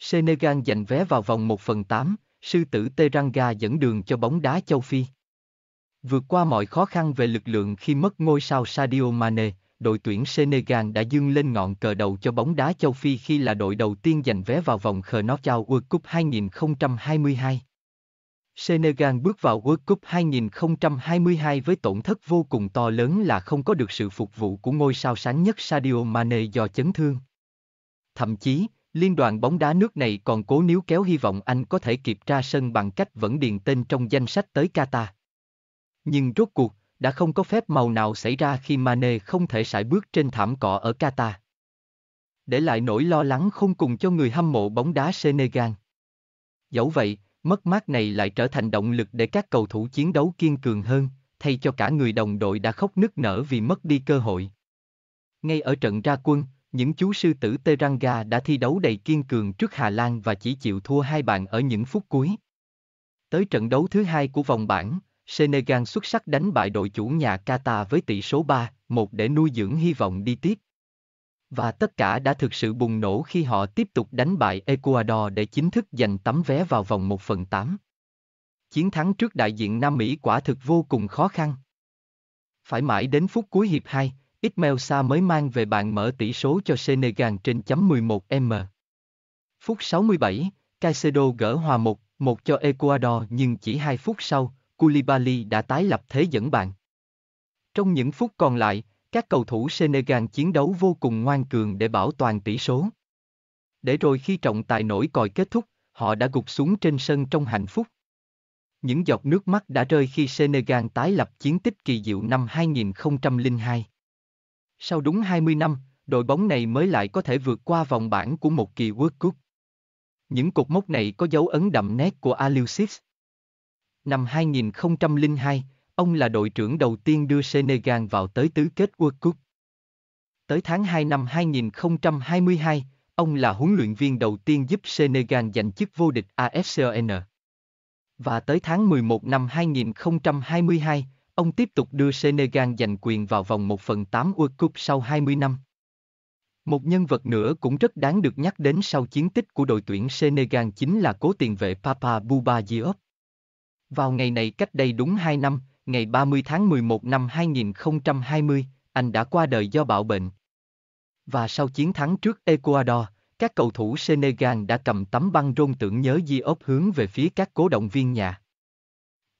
Senegal giành vé vào vòng 1 phần 8, sư tử Teranga dẫn đường cho bóng đá châu Phi. Vượt qua mọi khó khăn về lực lượng khi mất ngôi sao Sadio Mane, đội tuyển Senegal đã dương lên ngọn cờ đầu cho bóng đá châu Phi khi là đội đầu tiên giành vé vào vòng knockout World Cup 2022. Senegal bước vào World Cup 2022 với tổn thất vô cùng to lớn là không có được sự phục vụ của ngôi sao sáng nhất Sadio Mane do chấn thương. Thậm chí, Liên đoàn bóng đá nước này còn cố níu kéo hy vọng anh có thể kịp ra sân bằng cách vẫn điền tên trong danh sách tới Qatar. Nhưng rốt cuộc, đã không có phép màu nào xảy ra khi Mane không thể sải bước trên thảm cỏ ở Qatar. Để lại nỗi lo lắng không cùng cho người hâm mộ bóng đá Senegal. Dẫu vậy, mất mát này lại trở thành động lực để các cầu thủ chiến đấu kiên cường hơn, thay cho cả người đồng đội đã khóc nức nở vì mất đi cơ hội. Ngay ở trận ra quân, những chú sư tử Teranga đã thi đấu đầy kiên cường trước Hà Lan và chỉ chịu thua hai bàn ở những phút cuối. Tới trận đấu thứ hai của vòng bảng, Senegal xuất sắc đánh bại đội chủ nhà Qatar với tỷ số 3-1 để nuôi dưỡng hy vọng đi tiếp. Và tất cả đã thực sự bùng nổ khi họ tiếp tục đánh bại Ecuador để chính thức giành tấm vé vào vòng 1 phần 8. Chiến thắng trước đại diện Nam Mỹ quả thực vô cùng khó khăn. Phải mãi đến phút cuối hiệp 2, Ismail Sa mới mang về bàn mở tỷ số cho Senegal trên chấm 11m. Phút 67, Caicedo gỡ hòa 1, 1 cho Ecuador nhưng chỉ 2 phút sau, Koulibaly đã tái lập thế dẫn bàn. Trong những phút còn lại, các cầu thủ Senegal chiến đấu vô cùng ngoan cường để bảo toàn tỷ số. Để rồi khi trọng tài nổi còi kết thúc, họ đã gục xuống trên sân trong hạnh phúc. Những giọt nước mắt đã rơi khi Senegal tái lập chiến tích kỳ diệu năm 2002. Sau đúng 20 năm, đội bóng này mới lại có thể vượt qua vòng bảng của một kỳ World Cup. Những cột mốc này có dấu ấn đậm nét của Alusis. Năm 2002, ông là đội trưởng đầu tiên đưa Senegal vào tới tứ kết World Cup. Tới tháng 2 năm 2022, ông là huấn luyện viên đầu tiên giúp Senegal giành chức vô địch AFCON. Và tới tháng 11 năm 2022, Ông tiếp tục đưa Senegal giành quyền vào vòng 1 phần 8 World Cup sau 20 năm. Một nhân vật nữa cũng rất đáng được nhắc đến sau chiến tích của đội tuyển Senegal chính là cố tiền vệ Papa Buba Diop. Vào ngày này cách đây đúng 2 năm, ngày 30 tháng 11 năm 2020, anh đã qua đời do bạo bệnh. Và sau chiến thắng trước Ecuador, các cầu thủ Senegal đã cầm tấm băng rôn tưởng nhớ Diop hướng về phía các cố động viên nhà.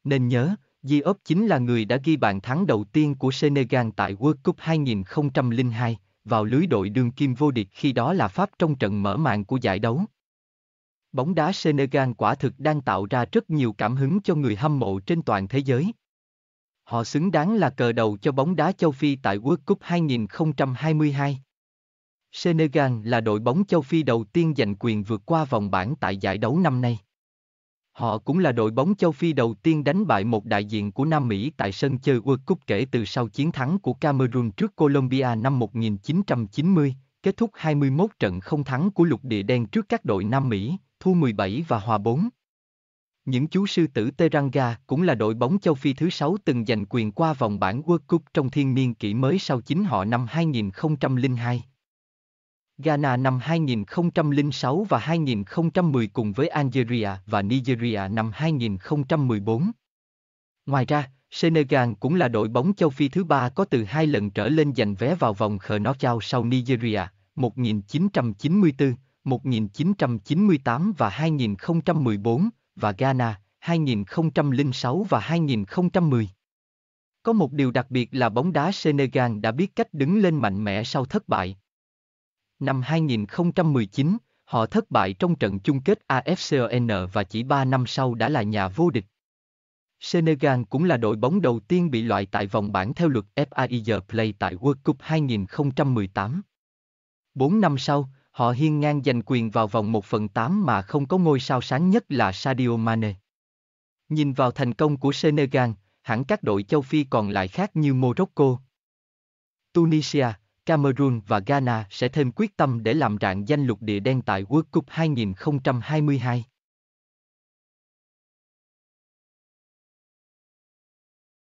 Nên nhớ, Diop chính là người đã ghi bàn thắng đầu tiên của Senegal tại World Cup 2002, vào lưới đội đương kim vô địch khi đó là Pháp trong trận mở màn của giải đấu. Bóng đá Senegal quả thực đang tạo ra rất nhiều cảm hứng cho người hâm mộ trên toàn thế giới. Họ xứng đáng là cờ đầu cho bóng đá châu Phi tại World Cup 2022. Senegal là đội bóng châu Phi đầu tiên giành quyền vượt qua vòng bảng tại giải đấu năm nay. Họ cũng là đội bóng châu Phi đầu tiên đánh bại một đại diện của Nam Mỹ tại sân chơi World Cup kể từ sau chiến thắng của Cameroon trước Colombia năm 1990, kết thúc 21 trận không thắng của lục địa đen trước các đội Nam Mỹ, thua 17 và hòa 4. Những chú sư tử Teranga cũng là đội bóng châu Phi thứ 6 từng giành quyền qua vòng bảng World Cup trong thiên niên kỷ mới sau chính họ năm 2002. Ghana năm 2006 và 2010 cùng với Algeria và Nigeria năm 2014. Ngoài ra, Senegal cũng là đội bóng châu Phi thứ ba có từ hai lần trở lên giành vé vào vòng khờ nó trao sau Nigeria, 1994, 1998 và 2014, và Ghana, 2006 và 2010. Có một điều đặc biệt là bóng đá Senegal đã biết cách đứng lên mạnh mẽ sau thất bại, Năm 2019, họ thất bại trong trận chung kết AFCON và chỉ 3 năm sau đã là nhà vô địch. Senegal cũng là đội bóng đầu tiên bị loại tại vòng bảng theo luật FAI Play tại World Cup 2018. Bốn năm sau, họ hiên ngang giành quyền vào vòng 1 phần 8 mà không có ngôi sao sáng nhất là Sadio Mane. Nhìn vào thành công của Senegal, hẳn các đội châu Phi còn lại khác như Morocco, Tunisia, Cameroon và Ghana sẽ thêm quyết tâm để làm rạng danh lục địa đen tại World Cup 2022.